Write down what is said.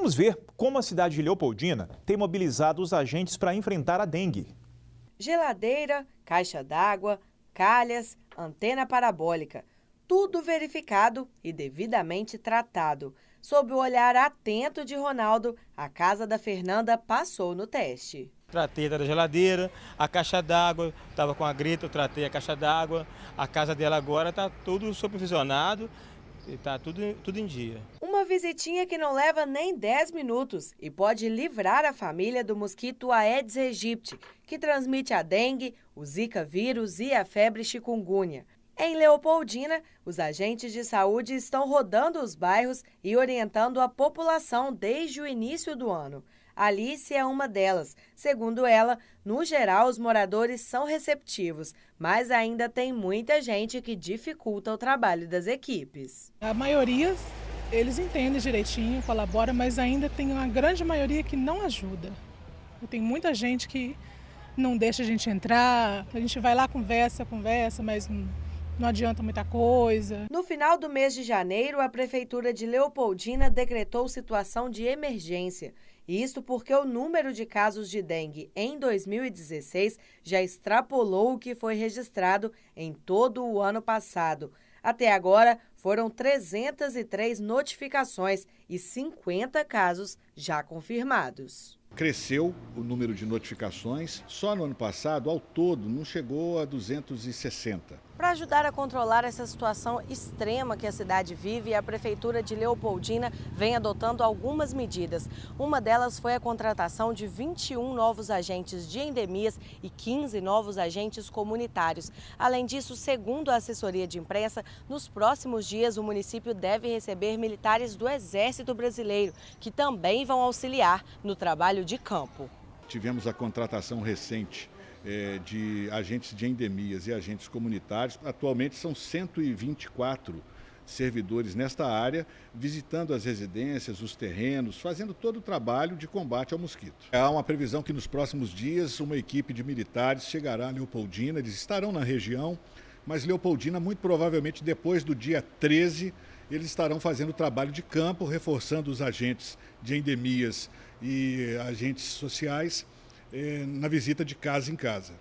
Vamos ver como a cidade de Leopoldina tem mobilizado os agentes para enfrentar a dengue. Geladeira, caixa d'água, calhas, antena parabólica. Tudo verificado e devidamente tratado. Sob o olhar atento de Ronaldo, a casa da Fernanda passou no teste. Tratei da geladeira, a caixa d'água, estava com a grita, eu tratei a caixa d'água. A casa dela agora está tudo supervisionado, está tudo, tudo em dia. Uma visitinha que não leva nem 10 minutos e pode livrar a família do mosquito Aedes aegypti, que transmite a dengue, o zika vírus e a febre chikungunya. Em Leopoldina, os agentes de saúde estão rodando os bairros e orientando a população desde o início do ano. Alice é uma delas. Segundo ela, no geral, os moradores são receptivos, mas ainda tem muita gente que dificulta o trabalho das equipes. A maioria, eles entendem direitinho, colabora, mas ainda tem uma grande maioria que não ajuda. Tem muita gente que não deixa a gente entrar, a gente vai lá, conversa, conversa, mas não adianta muita coisa. No final do mês de janeiro, a Prefeitura de Leopoldina decretou situação de emergência. Isso porque o número de casos de dengue em 2016 já extrapolou o que foi registrado em todo o ano passado. Até agora, foram 303 notificações e 50 casos já confirmados. Cresceu o número de notificações, só no ano passado, ao todo, não chegou a 260. Para ajudar a controlar essa situação extrema que a cidade vive, a Prefeitura de Leopoldina vem adotando algumas medidas. Uma delas foi a contratação de 21 novos agentes de endemias e 15 novos agentes comunitários. Além disso, segundo a assessoria de imprensa, nos próximos dias o município deve receber militares do Exército Brasileiro, que também vão auxiliar no trabalho trabalho de campo. Tivemos a contratação recente é, de agentes de endemias e agentes comunitários. Atualmente são 124 servidores nesta área, visitando as residências, os terrenos, fazendo todo o trabalho de combate ao mosquito. Há uma previsão que nos próximos dias uma equipe de militares chegará a Leopoldina, eles estarão na região, mas Leopoldina muito provavelmente depois do dia 13 eles estarão fazendo trabalho de campo, reforçando os agentes de endemias e agentes sociais eh, na visita de casa em casa.